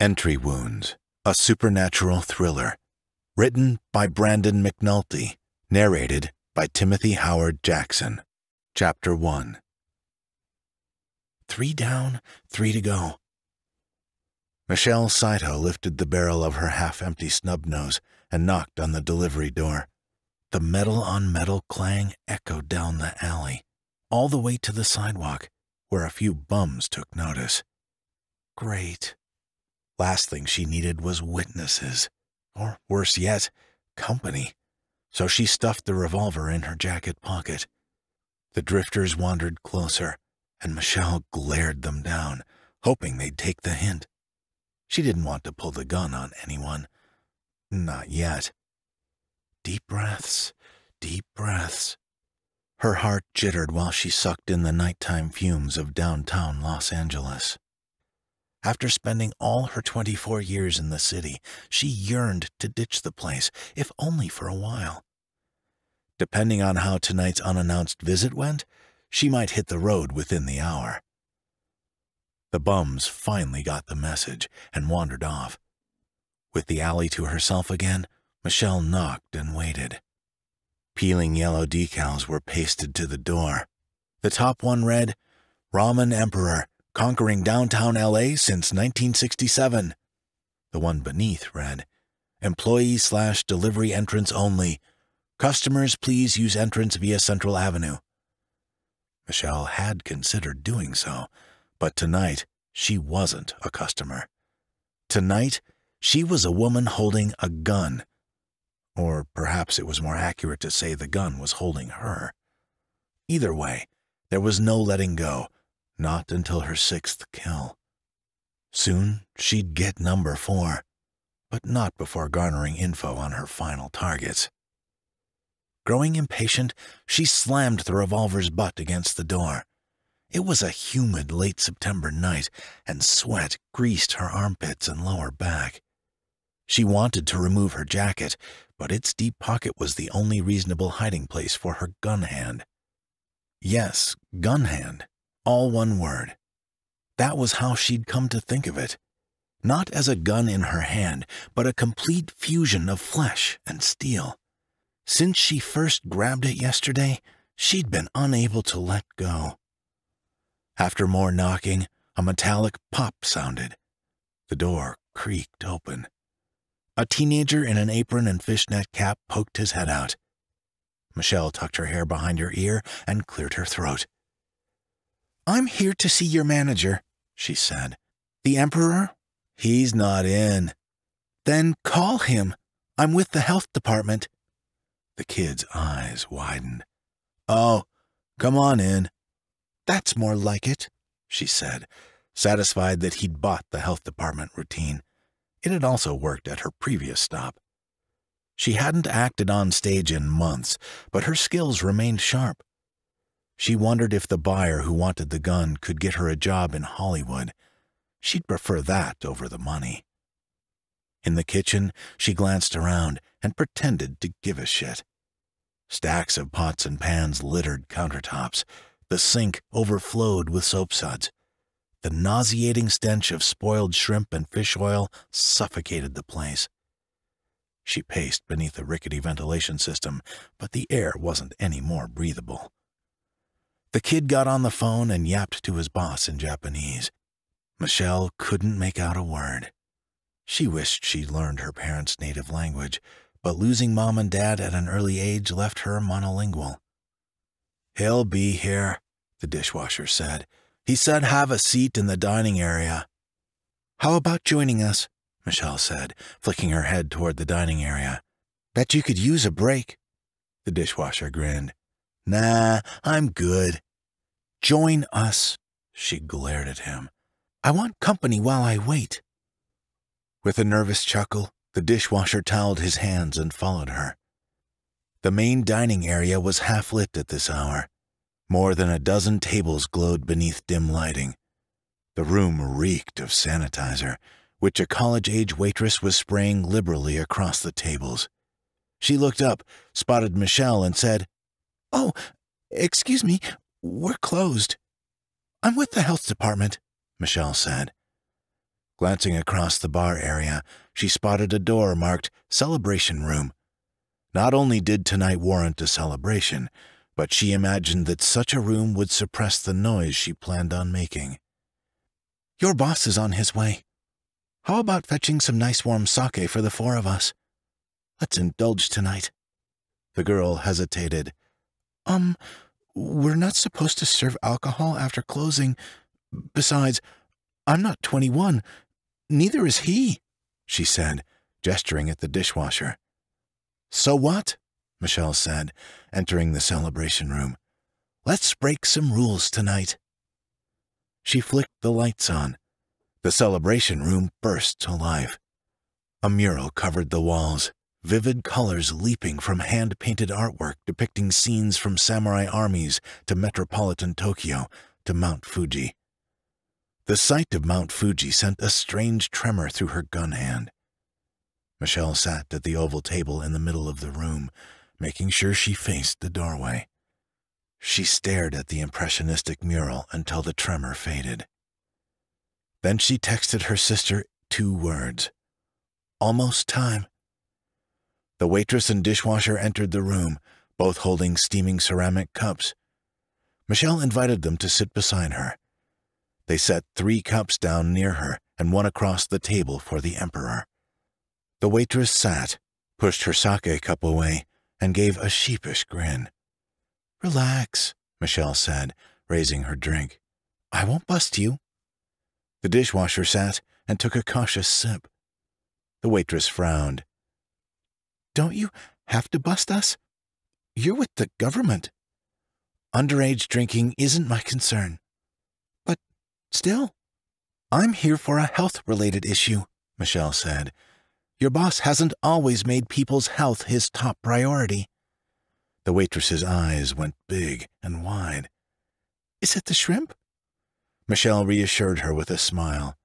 Entry Wounds, a supernatural thriller. Written by Brandon McNulty, narrated by Timothy Howard Jackson. Chapter 1 Three down, three to go. Michelle Saito lifted the barrel of her half empty snub nose and knocked on the delivery door. The metal on metal clang echoed down the alley, all the way to the sidewalk, where a few bums took notice. Great Last thing she needed was witnesses, or worse yet, company. So she stuffed the revolver in her jacket pocket. The drifters wandered closer, and Michelle glared them down, hoping they'd take the hint. She didn't want to pull the gun on anyone. Not yet. Deep breaths, deep breaths. Her heart jittered while she sucked in the nighttime fumes of downtown Los Angeles. After spending all her 24 years in the city, she yearned to ditch the place, if only for a while. Depending on how tonight's unannounced visit went, she might hit the road within the hour. The bums finally got the message and wandered off. With the alley to herself again, Michelle knocked and waited. Peeling yellow decals were pasted to the door. The top one read, Ramen Emperor, conquering downtown LA since 1967. The one beneath read Employee slash delivery entrance only. Customers please use entrance via Central Avenue. Michelle had considered doing so, but tonight she wasn't a customer. Tonight, she was a woman holding a gun. Or perhaps it was more accurate to say the gun was holding her. Either way, there was no letting go, not until her sixth kill. Soon, she'd get number four, but not before garnering info on her final targets. Growing impatient, she slammed the revolver's butt against the door. It was a humid late September night, and sweat greased her armpits and lower back. She wanted to remove her jacket, but its deep pocket was the only reasonable hiding place for her gun hand. Yes, gun hand, all one word. That was how she'd come to think of it. Not as a gun in her hand, but a complete fusion of flesh and steel. Since she first grabbed it yesterday, she'd been unable to let go. After more knocking, a metallic pop sounded. The door creaked open. A teenager in an apron and fishnet cap poked his head out. Michelle tucked her hair behind her ear and cleared her throat. I'm here to see your manager, she said. The Emperor? He's not in. Then call him. I'm with the health department. The kid's eyes widened. Oh, come on in. That's more like it, she said, satisfied that he'd bought the health department routine. It had also worked at her previous stop. She hadn't acted on stage in months, but her skills remained sharp. She wondered if the buyer who wanted the gun could get her a job in Hollywood. She'd prefer that over the money. In the kitchen, she glanced around and pretended to give a shit. Stacks of pots and pans littered countertops. The sink overflowed with soapsuds. The nauseating stench of spoiled shrimp and fish oil suffocated the place. She paced beneath a rickety ventilation system, but the air wasn't any more breathable. The kid got on the phone and yapped to his boss in Japanese. Michelle couldn't make out a word. She wished she'd learned her parents' native language, but losing mom and dad at an early age left her monolingual. He'll be here, the dishwasher said. He said have a seat in the dining area. How about joining us? Michelle said, flicking her head toward the dining area. Bet you could use a break. The dishwasher grinned. Nah, I'm good. Join us. She glared at him. I want company while I wait. With a nervous chuckle, the dishwasher toweled his hands and followed her. The main dining area was half lit at this hour. More than a dozen tables glowed beneath dim lighting. The room reeked of sanitizer, which a college age waitress was spraying liberally across the tables. She looked up, spotted Michelle, and said, Oh, excuse me, we're closed. I'm with the health department, Michelle said. Glancing across the bar area, she spotted a door marked Celebration Room. Not only did tonight warrant a celebration, but she imagined that such a room would suppress the noise she planned on making. Your boss is on his way. How about fetching some nice warm sake for the four of us? Let's indulge tonight. The girl hesitated. Um, we're not supposed to serve alcohol after closing. Besides, I'm not 21. Neither is he, she said, gesturing at the dishwasher. So what? Michelle said, entering the celebration room. Let's break some rules tonight. She flicked the lights on. The celebration room burst to life. A mural covered the walls vivid colors leaping from hand painted artwork depicting scenes from samurai armies to metropolitan Tokyo to Mount Fuji. The sight of Mount Fuji sent a strange tremor through her gun hand. Michelle sat at the oval table in the middle of the room, making sure she faced the doorway. She stared at the impressionistic mural until the tremor faded. Then she texted her sister two words. Almost time. The waitress and dishwasher entered the room, both holding steaming ceramic cups. Michelle invited them to sit beside her. They set three cups down near her and one across the table for the emperor. The waitress sat, pushed her sake cup away, and gave a sheepish grin. Relax, Michelle said, raising her drink. I won't bust you. The dishwasher sat and took a cautious sip. The waitress frowned. Don't you have to bust us? You're with the government. Underage drinking isn't my concern. But still, I'm here for a health-related issue, Michelle said. Your boss hasn't always made people's health his top priority. The waitress's eyes went big and wide. Is it the shrimp? Michelle reassured her with a smile.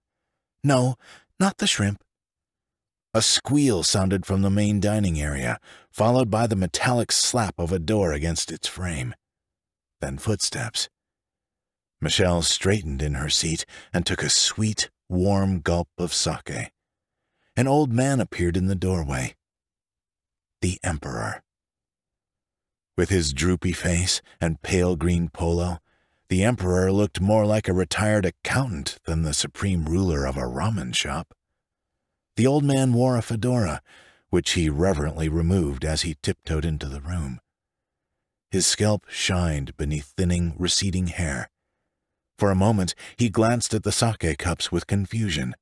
No, not the shrimp. A squeal sounded from the main dining area, followed by the metallic slap of a door against its frame. Then footsteps. Michelle straightened in her seat and took a sweet, warm gulp of sake. An old man appeared in the doorway. The Emperor. With his droopy face and pale green polo, the Emperor looked more like a retired accountant than the supreme ruler of a ramen shop. The old man wore a fedora, which he reverently removed as he tiptoed into the room. His scalp shined beneath thinning, receding hair. For a moment, he glanced at the sake cups with confusion.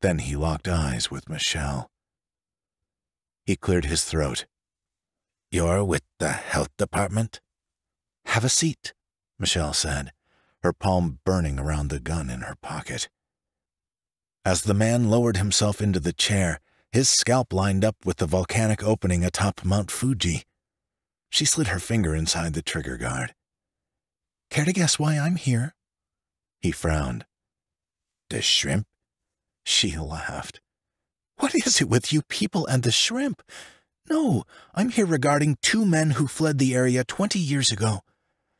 Then he locked eyes with Michelle. He cleared his throat. You're with the health department? Have a seat, Michelle said, her palm burning around the gun in her pocket. As the man lowered himself into the chair, his scalp lined up with the volcanic opening atop Mount Fuji. She slid her finger inside the trigger guard. Care to guess why I'm here? He frowned. The shrimp? She laughed. What is it with you people and the shrimp? No, I'm here regarding two men who fled the area 20 years ago.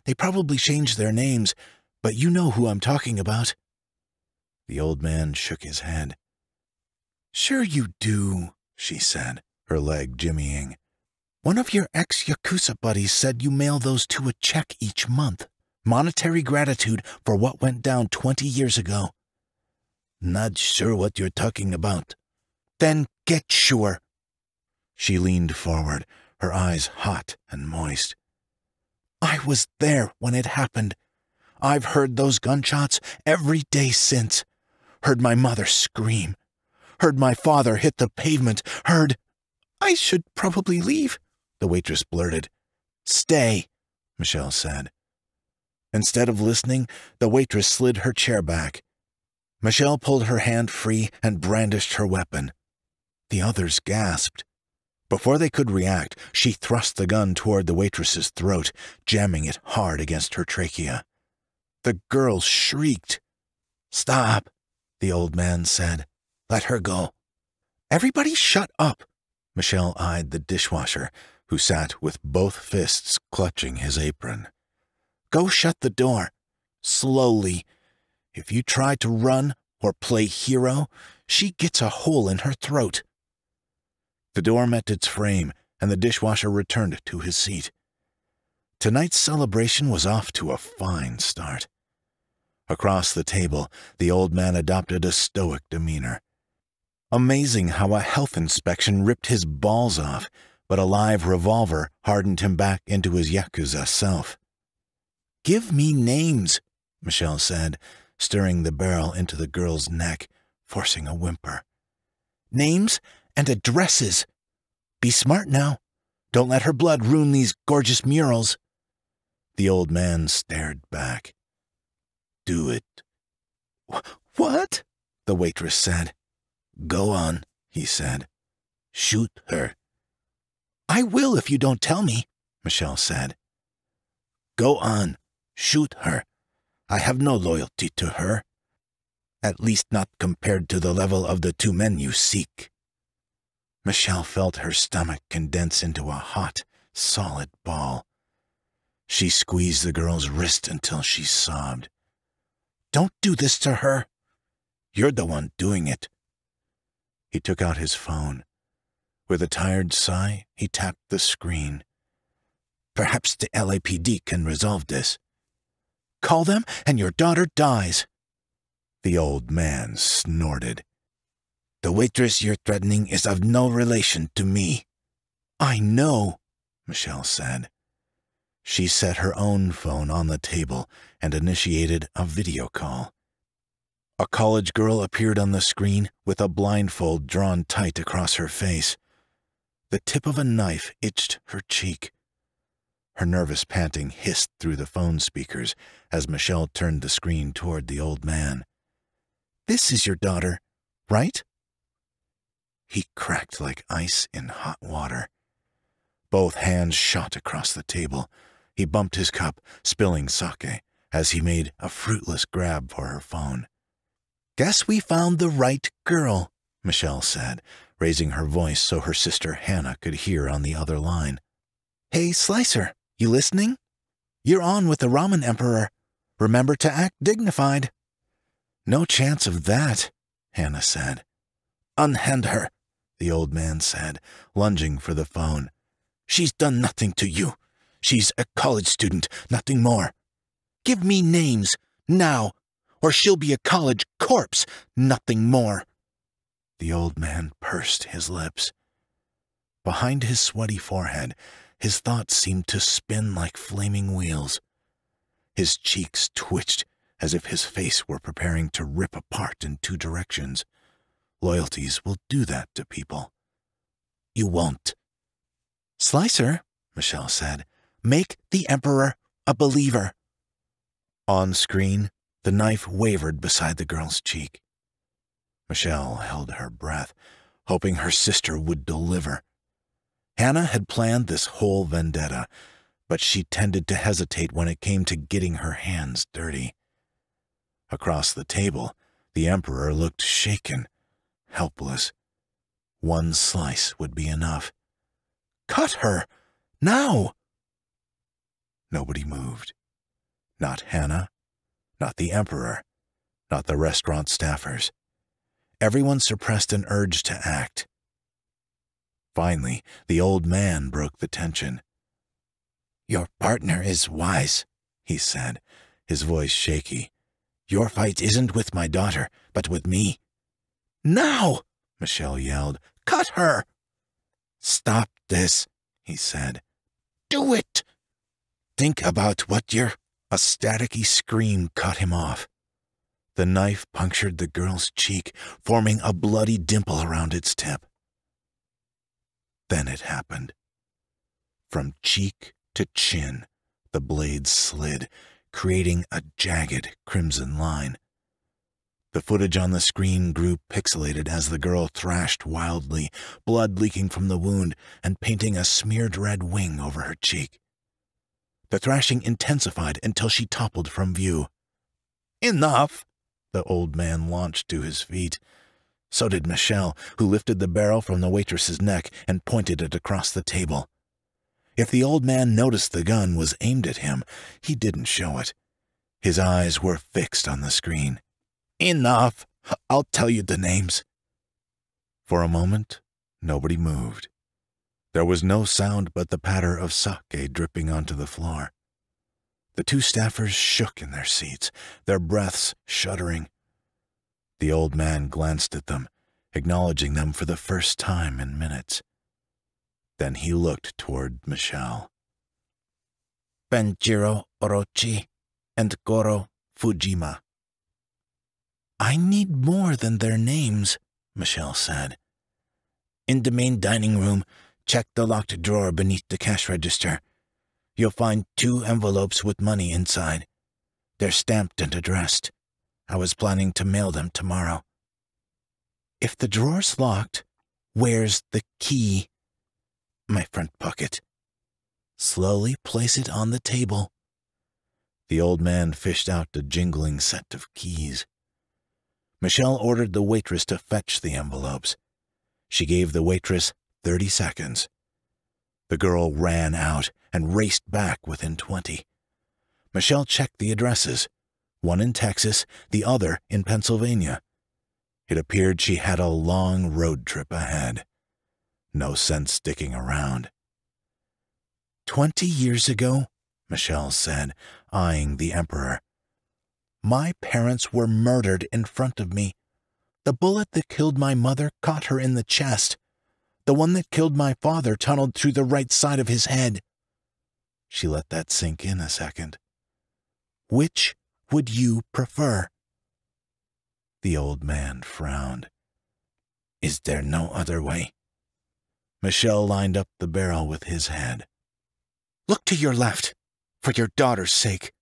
They probably changed their names, but you know who I'm talking about. The old man shook his head. Sure you do, she said, her leg jimmying. One of your ex-Yakuza buddies said you mail those two a check each month. Monetary gratitude for what went down 20 years ago. Not sure what you're talking about. Then get sure. She leaned forward, her eyes hot and moist. I was there when it happened. I've heard those gunshots every day since heard my mother scream, heard my father hit the pavement, heard, I should probably leave, the waitress blurted. Stay, Michelle said. Instead of listening, the waitress slid her chair back. Michelle pulled her hand free and brandished her weapon. The others gasped. Before they could react, she thrust the gun toward the waitress's throat, jamming it hard against her trachea. The girl shrieked. Stop, the old man said. Let her go. Everybody shut up. Michelle eyed the dishwasher, who sat with both fists clutching his apron. Go shut the door. Slowly. If you try to run or play hero, she gets a hole in her throat. The door met its frame, and the dishwasher returned to his seat. Tonight's celebration was off to a fine start. Across the table, the old man adopted a stoic demeanor. Amazing how a health inspection ripped his balls off, but a live revolver hardened him back into his Yakuza self. Give me names, Michelle said, stirring the barrel into the girl's neck, forcing a whimper. Names and addresses. Be smart now. Don't let her blood ruin these gorgeous murals. The old man stared back do it. What? The waitress said. Go on, he said. Shoot her. I will if you don't tell me, Michelle said. Go on, shoot her. I have no loyalty to her. At least not compared to the level of the two men you seek. Michelle felt her stomach condense into a hot, solid ball. She squeezed the girl's wrist until she sobbed. Don't do this to her. You're the one doing it. He took out his phone. With a tired sigh, he tapped the screen. Perhaps the LAPD can resolve this. Call them, and your daughter dies. The old man snorted. The waitress you're threatening is of no relation to me. I know, Michelle said she set her own phone on the table and initiated a video call. A college girl appeared on the screen with a blindfold drawn tight across her face. The tip of a knife itched her cheek. Her nervous panting hissed through the phone speakers as Michelle turned the screen toward the old man. This is your daughter, right? He cracked like ice in hot water. Both hands shot across the table. He bumped his cup, spilling sake, as he made a fruitless grab for her phone. Guess we found the right girl, Michelle said, raising her voice so her sister Hannah could hear on the other line. Hey, Slicer, you listening? You're on with the Ramen Emperor. Remember to act dignified. No chance of that, Hannah said. Unhand her, the old man said, lunging for the phone. She's done nothing to you. She's a college student, nothing more. Give me names, now, or she'll be a college corpse, nothing more. The old man pursed his lips. Behind his sweaty forehead, his thoughts seemed to spin like flaming wheels. His cheeks twitched as if his face were preparing to rip apart in two directions. Loyalties will do that to people. You won't. Slicer, Michelle said, Make the Emperor a believer. On screen, the knife wavered beside the girl's cheek. Michelle held her breath, hoping her sister would deliver. Hannah had planned this whole vendetta, but she tended to hesitate when it came to getting her hands dirty. Across the table, the Emperor looked shaken, helpless. One slice would be enough. Cut her! Now! Nobody moved. Not Hannah, not the Emperor, not the restaurant staffers. Everyone suppressed an urge to act. Finally, the old man broke the tension. Your partner is wise, he said, his voice shaky. Your fight isn't with my daughter, but with me. Now, Michelle yelled. Cut her! Stop this, he said. Do it! Think about what you're... A staticky scream cut him off. The knife punctured the girl's cheek, forming a bloody dimple around its tip. Then it happened. From cheek to chin, the blade slid, creating a jagged crimson line. The footage on the screen grew pixelated as the girl thrashed wildly, blood leaking from the wound and painting a smeared red wing over her cheek. The thrashing intensified until she toppled from view. Enough! The old man launched to his feet. So did Michelle, who lifted the barrel from the waitress's neck and pointed it across the table. If the old man noticed the gun was aimed at him, he didn't show it. His eyes were fixed on the screen. Enough! I'll tell you the names. For a moment, nobody moved. There was no sound but the patter of sake dripping onto the floor. The two staffers shook in their seats, their breaths shuddering. The old man glanced at them, acknowledging them for the first time in minutes. Then he looked toward Michel. Benjiro Orochi and Goro Fujima. I need more than their names, Michel said. In the main dining room, Check the locked drawer beneath the cash register. You'll find two envelopes with money inside. They're stamped and addressed. I was planning to mail them tomorrow. If the drawer's locked, where's the key? My front pocket. Slowly place it on the table. The old man fished out a jingling set of keys. Michelle ordered the waitress to fetch the envelopes. She gave the waitress 30 seconds. The girl ran out and raced back within 20. Michelle checked the addresses, one in Texas, the other in Pennsylvania. It appeared she had a long road trip ahead. No sense sticking around. Twenty years ago, Michelle said, eyeing the Emperor, my parents were murdered in front of me. The bullet that killed my mother caught her in the chest. The one that killed my father tunneled through the right side of his head. She let that sink in a second. Which would you prefer? The old man frowned. Is there no other way? Michel lined up the barrel with his head. Look to your left, for your daughter's sake.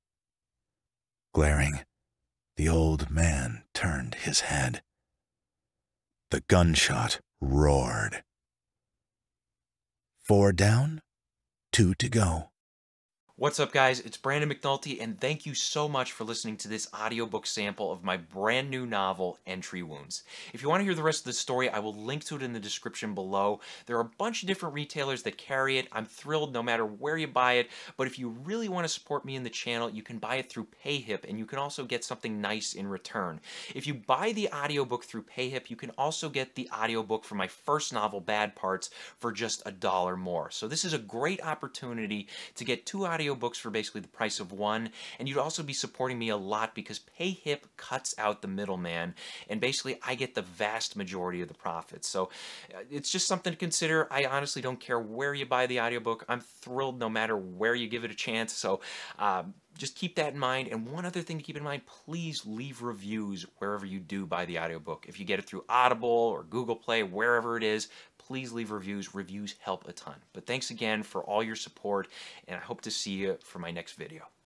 Glaring, the old man turned his head. The gunshot roared. Four down, two to go. What's up, guys? It's Brandon McNulty, and thank you so much for listening to this audiobook sample of my brand new novel, Entry Wounds. If you want to hear the rest of the story, I will link to it in the description below. There are a bunch of different retailers that carry it. I'm thrilled no matter where you buy it, but if you really want to support me in the channel, you can buy it through PayHip, and you can also get something nice in return. If you buy the audiobook through PayHip, you can also get the audiobook for my first novel, Bad Parts, for just a dollar more. So this is a great opportunity to get two audiobooks audiobooks for basically the price of one, and you'd also be supporting me a lot because PayHip cuts out the middleman, and basically I get the vast majority of the profits. So uh, it's just something to consider. I honestly don't care where you buy the audiobook. I'm thrilled no matter where you give it a chance. So um, just keep that in mind. And one other thing to keep in mind, please leave reviews wherever you do buy the audiobook. If you get it through Audible or Google Play, wherever it is, please leave reviews. Reviews help a ton. But thanks again for all your support, and I hope to see you for my next video.